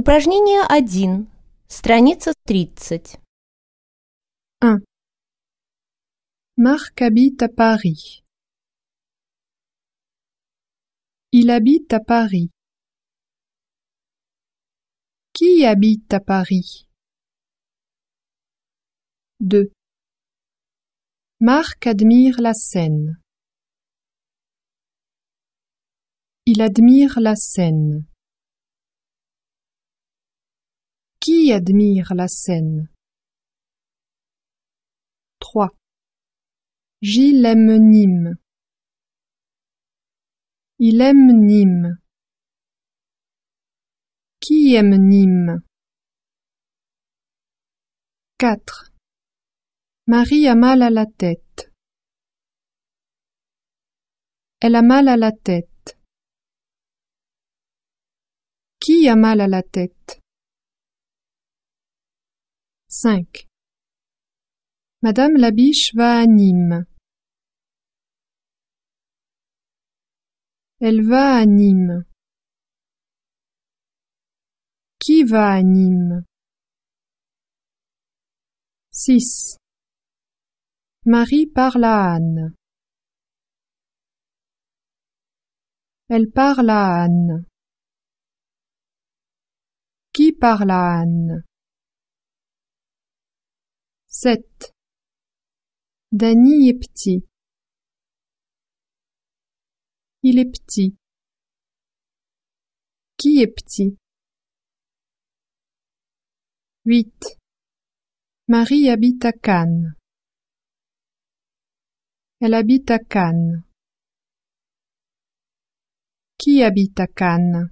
Упражнение 1. Page 30. 1. Marc habite à Paris. Il habite à Paris. Qui habite à Paris 2. Marc admire la Seine. Il admire la Seine. Qui admire la scène 3. Gilles aime Nîmes. Il aime Nîmes. Qui aime Nîmes 4. Marie a mal à la tête. Elle a mal à la tête. Qui a mal à la tête 5. Madame Labiche va à Nîmes. Elle va à Nîmes. Qui va à Nîmes 6. Marie parle à Anne. Elle parle à Anne. Qui parle à Anne 7. Dani est petit. Il est petit. Qui est petit 8. Marie habite à Cannes. Elle habite à Cannes. Qui habite à Cannes